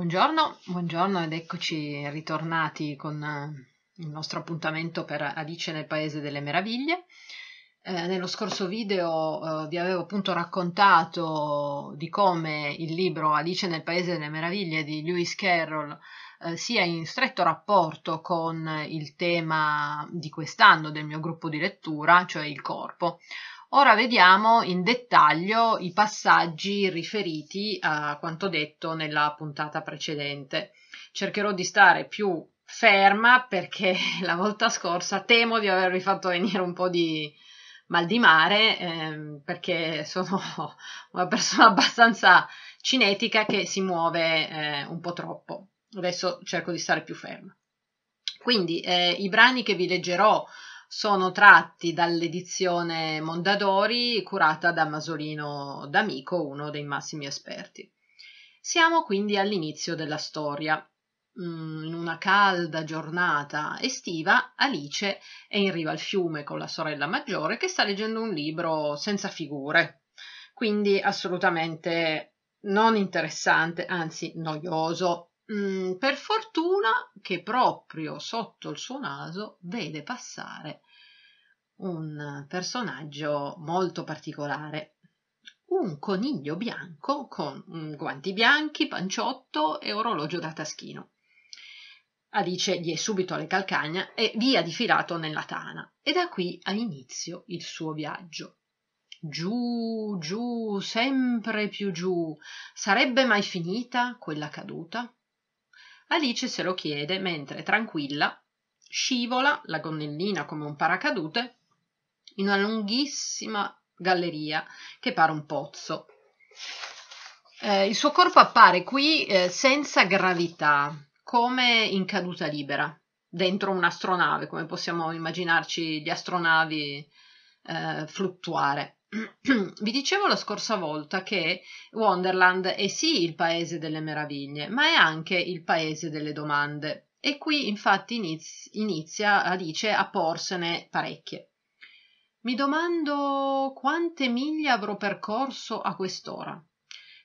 Buongiorno, buongiorno ed eccoci ritornati con eh, il nostro appuntamento per Alice nel Paese delle Meraviglie. Eh, nello scorso video eh, vi avevo appunto raccontato di come il libro Alice nel Paese delle Meraviglie di Lewis Carroll eh, sia in stretto rapporto con il tema di quest'anno del mio gruppo di lettura, cioè il corpo. Ora vediamo in dettaglio i passaggi riferiti a quanto detto nella puntata precedente. Cercherò di stare più ferma perché la volta scorsa temo di avervi fatto venire un po' di mal di mare ehm, perché sono una persona abbastanza cinetica che si muove eh, un po' troppo. Adesso cerco di stare più ferma. Quindi eh, i brani che vi leggerò sono tratti dall'edizione Mondadori curata da Masolino D'Amico, uno dei massimi esperti. Siamo quindi all'inizio della storia. Mm, in una calda giornata estiva, Alice è in riva al fiume con la sorella maggiore che sta leggendo un libro senza figure, quindi assolutamente non interessante, anzi noioso, Mm, per fortuna che proprio sotto il suo naso vede passare un personaggio molto particolare, un coniglio bianco con mm, guanti bianchi, panciotto e orologio da taschino. Alice gli è subito alle calcagna e via di filato nella tana. E da qui ha inizio il suo viaggio. Giù, giù, sempre più giù. Sarebbe mai finita quella caduta? Alice se lo chiede mentre, tranquilla, scivola la gonnellina come un paracadute in una lunghissima galleria che pare un pozzo. Eh, il suo corpo appare qui eh, senza gravità, come in caduta libera, dentro un'astronave, come possiamo immaginarci gli astronavi eh, fluttuare. Vi dicevo la scorsa volta che Wonderland è sì il paese delle meraviglie, ma è anche il paese delle domande. E qui infatti inizia, Alice a porsene parecchie. Mi domando quante miglia avrò percorso a quest'ora.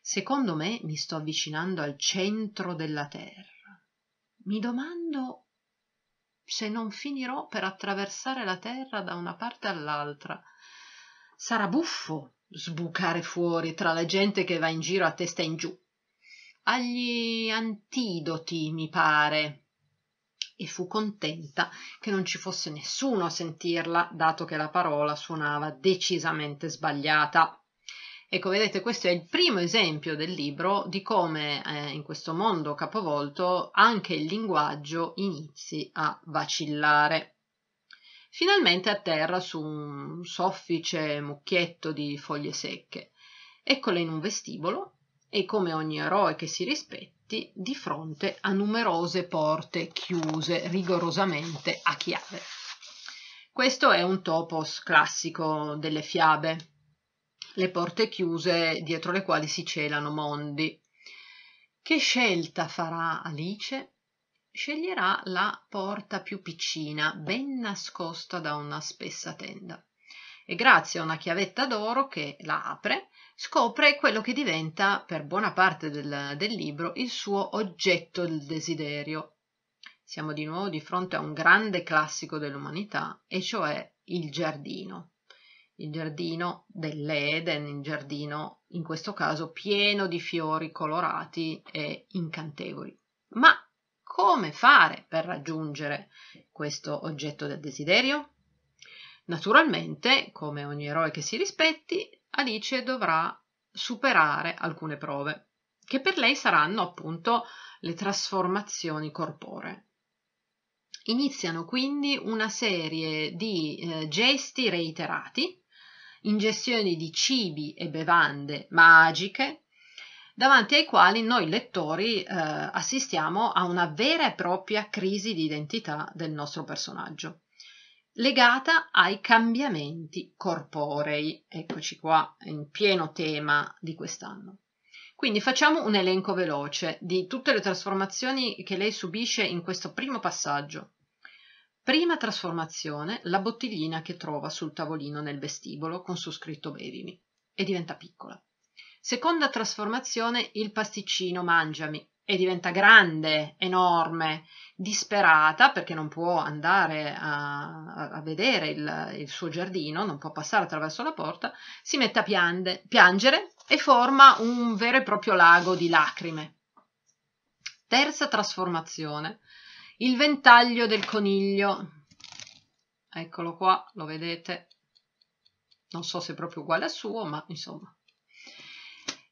Secondo me mi sto avvicinando al centro della Terra. Mi domando se non finirò per attraversare la Terra da una parte all'altra sarà buffo sbucare fuori tra la gente che va in giro a testa in giù Agli antidoti mi pare e fu contenta che non ci fosse nessuno a sentirla dato che la parola suonava decisamente sbagliata Ecco, vedete, questo è il primo esempio del libro di come eh, in questo mondo capovolto anche il linguaggio inizi a vacillare. Finalmente atterra su un soffice mucchietto di foglie secche. Eccola in un vestibolo e, come ogni eroe che si rispetti, di fronte a numerose porte chiuse rigorosamente a chiave. Questo è un topos classico delle fiabe, le porte chiuse dietro le quali si celano mondi. Che scelta farà Alice sceglierà la porta più piccina, ben nascosta da una spessa tenda. E grazie a una chiavetta d'oro che la apre, scopre quello che diventa, per buona parte del, del libro, il suo oggetto del desiderio. Siamo di nuovo di fronte a un grande classico dell'umanità, e cioè il giardino il giardino dell'Eden, il giardino in questo caso pieno di fiori colorati e incantevoli. Ma come fare per raggiungere questo oggetto del desiderio? Naturalmente, come ogni eroe che si rispetti, Alice dovrà superare alcune prove, che per lei saranno appunto le trasformazioni corporee. Iniziano quindi una serie di eh, gesti reiterati, ingestioni di cibi e bevande magiche, davanti ai quali noi lettori eh, assistiamo a una vera e propria crisi di identità del nostro personaggio, legata ai cambiamenti corporei. Eccoci qua in pieno tema di quest'anno. Quindi facciamo un elenco veloce di tutte le trasformazioni che lei subisce in questo primo passaggio. Prima trasformazione, la bottiglina che trova sul tavolino nel vestibolo con su scritto bevimi e diventa piccola. Seconda trasformazione, il pasticcino mangiami e diventa grande, enorme, disperata perché non può andare a, a vedere il, il, suo giardino, non può passare attraverso la porta, si mette a piande, piangere e forma un vero e proprio lago di lacrime. Terza trasformazione, il ventaglio del coniglio. Eccolo qua, lo vedete. Non so se è proprio uguale al suo, ma insomma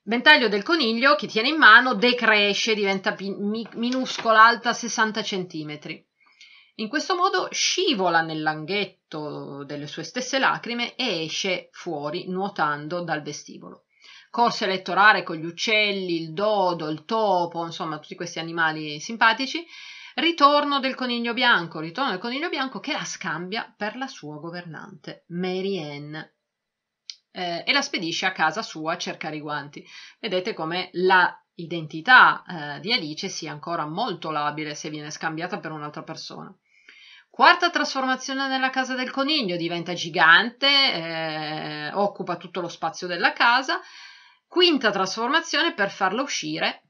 Ventaglio del coniglio che tiene in mano decresce, diventa mi minuscola, alta 60 cm. In questo modo scivola nel langhetto delle sue stesse lacrime e esce fuori nuotando dal vestibolo. Corse elettorare con gli uccelli, il dodo, il topo, insomma tutti questi animali simpatici. Ritorno del coniglio bianco, ritorno del coniglio bianco che la scambia per la sua governante, Mary Ann eh, e la spedisce a casa sua a cercare i guanti. Vedete come la identità eh, di Alice sia ancora molto labile se viene scambiata per un'altra persona. Quarta trasformazione nella casa del coniglio, diventa gigante, eh, occupa tutto lo spazio della casa. Quinta trasformazione per farla uscire,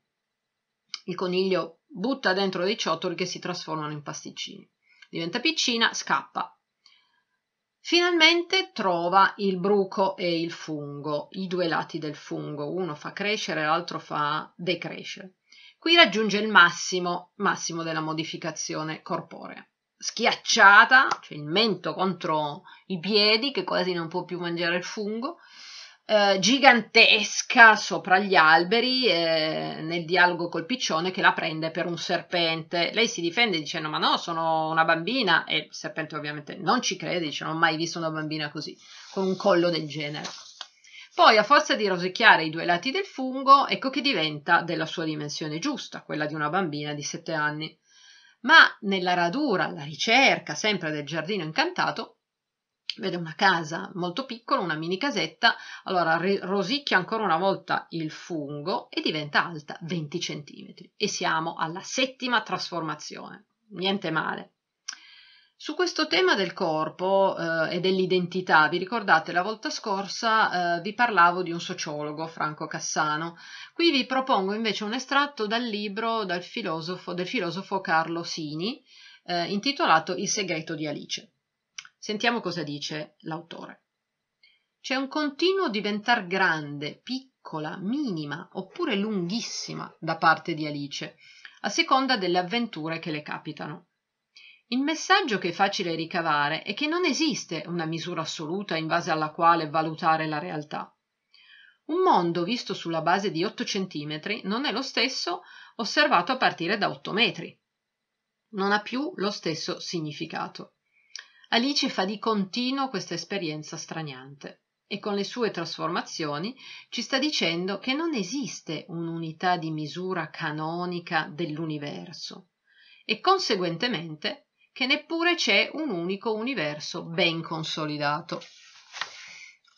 il coniglio butta dentro dei ciottoli che si trasformano in pasticcini. Diventa piccina, scappa, Finalmente trova il bruco e il fungo, i due lati del fungo, uno fa crescere, l'altro fa decrescere. Qui raggiunge il massimo, massimo della modificazione corporea. Schiacciata, cioè il mento contro i piedi, che quasi non può più mangiare il fungo, eh, gigantesca sopra gli alberi eh, nel dialogo col piccione che la prende per un serpente. Lei si difende dicendo ma no, sono una bambina e il serpente ovviamente non ci crede, dice non ho mai visto una bambina così, con un collo del genere. Poi, a forza di rosicchiare i due lati del fungo, ecco che diventa della sua dimensione giusta, quella di una bambina di sette anni. Ma nella radura, alla ricerca sempre del giardino incantato, vede una casa molto piccola, una mini casetta, allora rosicchia ancora una volta il fungo e diventa alta 20 cm e siamo alla settima trasformazione, niente male. Su questo tema del corpo eh, e dell'identità, vi ricordate la volta scorsa eh, vi parlavo di un sociologo, Franco Cassano. Qui vi propongo invece un estratto dal libro del filosofo, del filosofo Carlo Sini, eh, intitolato Il segreto di Alice. Sentiamo cosa dice l'autore. C'è un continuo diventar grande, piccola, minima oppure lunghissima da parte di Alice, a seconda delle avventure che le capitano. Il messaggio che è facile ricavare è che non esiste una misura assoluta in base alla quale valutare la realtà. Un mondo visto sulla base di 8 cm non è lo stesso osservato a partire da 8 metri. Non ha più lo stesso significato. Alice fa di continuo questa esperienza straniante e con le sue trasformazioni ci sta dicendo che non esiste un'unità di misura canonica dell'universo e conseguentemente che neppure c'è un unico universo ben consolidato.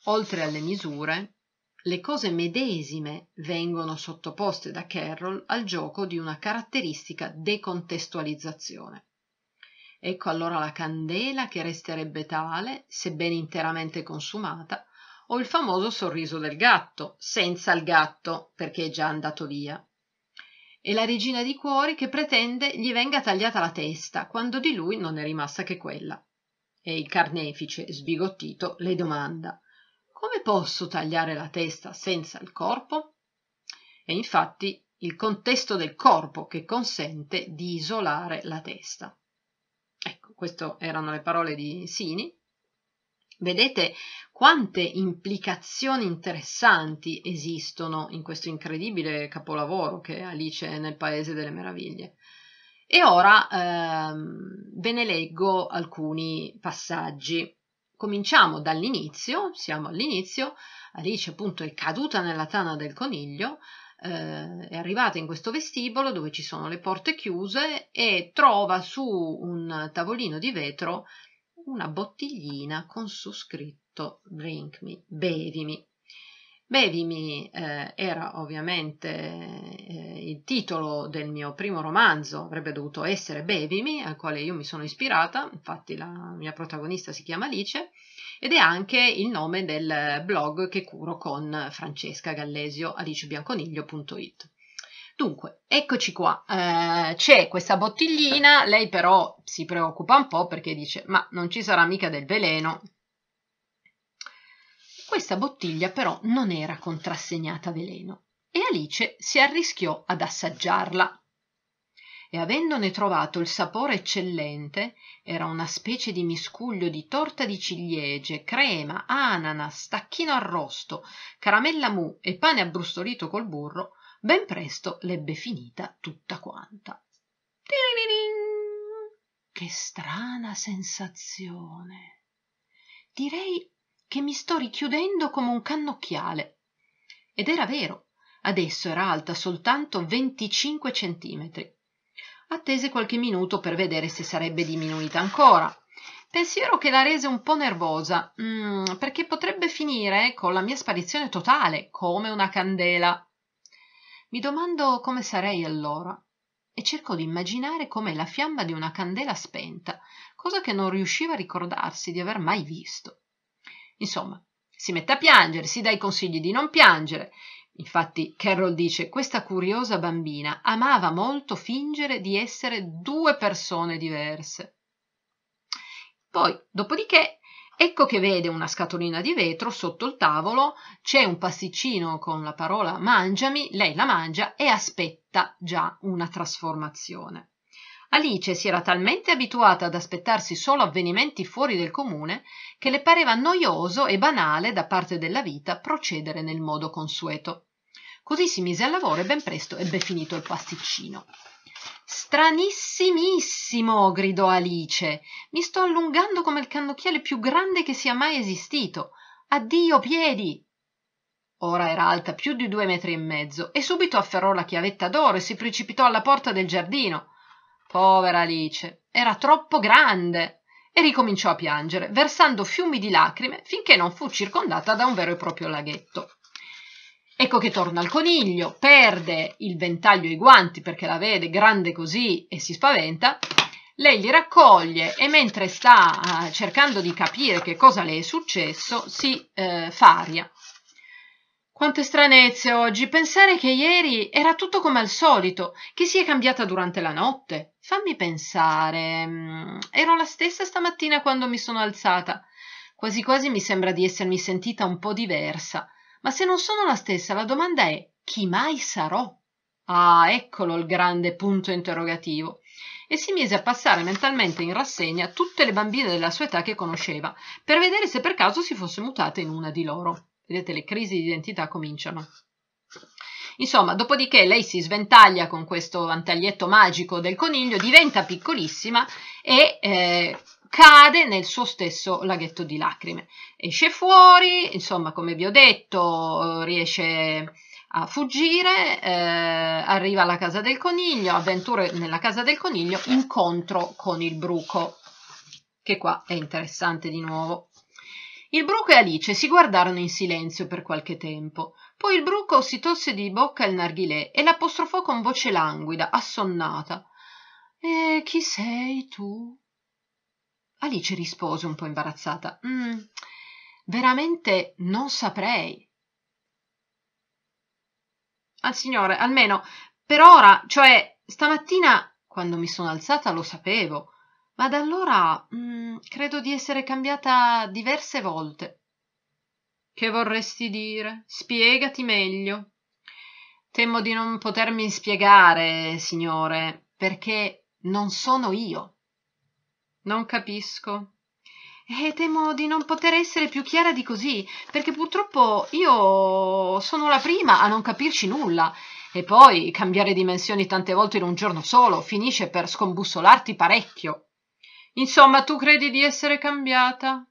Oltre alle misure, le cose medesime vengono sottoposte da Carroll al gioco di una caratteristica decontestualizzazione. Ecco allora la candela che resterebbe tale, sebbene interamente consumata, o il famoso sorriso del gatto, senza il gatto perché è già andato via. E la regina di cuori che pretende gli venga tagliata la testa, quando di lui non è rimasta che quella. E il carnefice, sbigottito, le domanda Come posso tagliare la testa senza il corpo? E infatti il contesto del corpo che consente di isolare la testa. Queste erano le parole di Sini. Vedete quante implicazioni interessanti esistono in questo incredibile capolavoro che è Alice nel Paese delle Meraviglie. E ora ehm, ve ne leggo alcuni passaggi. Cominciamo dall'inizio, siamo all'inizio, Alice appunto è caduta nella tana del coniglio, eh, è arrivata in questo vestibolo dove ci sono le porte chiuse e trova su un tavolino di vetro una bottiglina con su scritto Drink me, bevimi. Bevimi eh, era ovviamente eh, il titolo del mio primo romanzo, avrebbe dovuto essere Bevimi, al quale io mi sono ispirata, infatti la mia protagonista si chiama Alice, ed è anche il nome del blog che curo con Francesca Gallesio, alicibianconiglio.it. Dunque, eccoci qua, eh, c'è questa bottiglina, lei però si preoccupa un po' perché dice ma non ci sarà mica del veleno. Questa bottiglia però non era contrassegnata veleno e Alice si arrischiò ad assaggiarla e avendone trovato il sapore eccellente era una specie di miscuglio di torta di ciliegie crema anana stacchino arrosto caramella mu e pane abbrustolito col burro ben presto l'ebbe finita tutta quanta tiriririn che strana sensazione direi che mi sto richiudendo come un cannocchiale ed era vero adesso era alta soltanto venticinque centimetri attese qualche minuto per vedere se sarebbe diminuita ancora. Pensiero che la rese un po' nervosa, mm, perché potrebbe finire con la mia sparizione totale, come una candela. Mi domando come sarei allora e cercò di immaginare com'è la fiamma di una candela spenta, cosa che non riusciva a ricordarsi di aver mai visto. Insomma, si mette a piangere, si dà i consigli di non piangere, Infatti Carol dice questa curiosa bambina amava molto fingere di essere due persone diverse. Poi, dopodiché, ecco che vede una scatolina di vetro sotto il tavolo, c'è un pasticcino con la parola mangiami, lei la mangia e aspetta già una trasformazione. Alice si era talmente abituata ad aspettarsi solo avvenimenti fuori del comune che le pareva noioso e banale da parte della vita procedere nel modo consueto. Così si mise al lavoro e ben presto ebbe finito il pasticcino. Stranissimissimo! gridò Alice. Mi sto allungando come il cannocchiale più grande che sia mai esistito. Addio piedi! Ora era alta più di due metri e mezzo e subito afferrò la chiavetta d'oro e si precipitò alla porta del giardino. Povera Alice, era troppo grande! E ricominciò a piangere, versando fiumi di lacrime finché non fu circondata da un vero e proprio laghetto. Ecco che torna il coniglio, perde il ventaglio e i guanti perché la vede grande così e si spaventa. Lei li raccoglie e mentre sta eh, cercando di capire che cosa le è successo, si eh, faria. Quante stranezze oggi! Pensare che ieri era tutto come al solito, che si è cambiata durante la notte. Fammi pensare. Mm, ero la stessa stamattina quando mi sono alzata. Quasi quasi mi sembra di essermi sentita un po' diversa ma se non sono la stessa la domanda è chi mai sarò? Ah, eccolo il grande punto interrogativo. E si mise a passare mentalmente in rassegna tutte le bambine della sua età che conosceva, per vedere se per caso si fosse mutata in una di loro. Vedete, le crisi di identità cominciano. Insomma, dopodiché lei si sventaglia con questo vantaglietto magico del coniglio, diventa piccolissima e eh, cade nel suo stesso laghetto di lacrime. Esce fuori, insomma, come vi ho detto, eh, riesce a fuggire, eh, arriva alla casa del coniglio, avventure nella casa del coniglio, incontro con il bruco, che qua è interessante di nuovo. Il bruco e Alice si guardarono in silenzio per qualche tempo. Poi il bruco si tolse di bocca il narghilè e l'apostrofò con voce languida, assonnata. E eh, chi sei tu? Alice rispose un po' imbarazzata. Mm, veramente non saprei. Al signore, almeno per ora, cioè stamattina quando mi sono alzata lo sapevo, ma da allora mm, credo di essere cambiata diverse volte. Che vorresti dire? Spiegati meglio. Temo di non potermi spiegare, signore, perché non sono io. Non capisco. E temo di non poter essere più chiara di così, perché purtroppo io sono la prima a non capirci nulla. E poi cambiare dimensioni tante volte in un giorno solo finisce per scombussolarti parecchio. Insomma, tu credi di essere cambiata?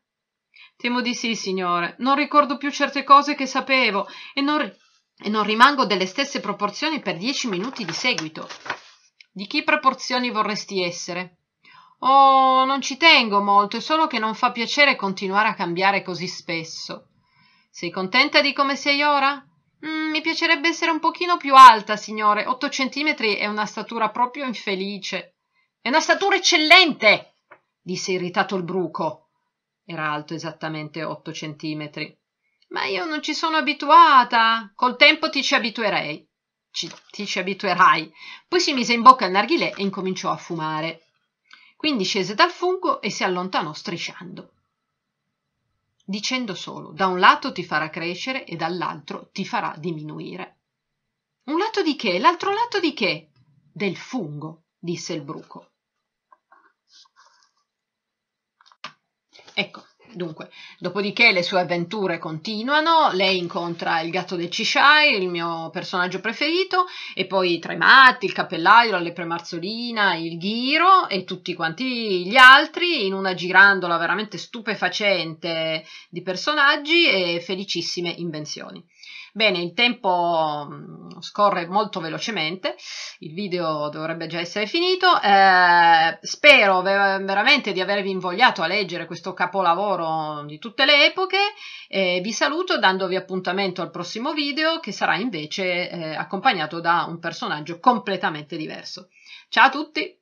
Temo di sì, signore. Non ricordo più certe cose che sapevo e non, e non rimango delle stesse proporzioni per dieci minuti di seguito. Di chi proporzioni vorresti essere? Oh, non ci tengo molto, è solo che non fa piacere continuare a cambiare così spesso. Sei contenta di come sei ora? Mm, mi piacerebbe essere un pochino più alta, signore. Otto centimetri è una statura proprio infelice. È una statura eccellente, disse irritato il bruco. Era alto esattamente otto centimetri. Ma io non ci sono abituata. Col tempo ti ci abituerei. Ci, ti ci abituerai. Poi si mise in bocca il narghilè e incominciò a fumare. Quindi scese dal fungo e si allontanò strisciando, dicendo solo da un lato ti farà crescere e dall'altro ti farà diminuire. Un lato di che? L'altro lato di che? Del fungo, disse il bruco. Ecco, Dunque, dopodiché le sue avventure continuano, lei incontra il gatto del Cheshire, il mio personaggio preferito, e poi i matti, il cappellaio, la lepre marzolina, il ghiro e tutti quanti gli altri in una girandola veramente stupefacente di personaggi e felicissime invenzioni. Bene, il tempo mm, scorre molto velocemente, il video dovrebbe già essere finito, eh, spero veramente di avervi invogliato a leggere questo capolavoro di tutte le epoche, eh, vi saluto dandovi appuntamento al prossimo video che sarà invece eh, accompagnato da un personaggio completamente diverso. Ciao a tutti!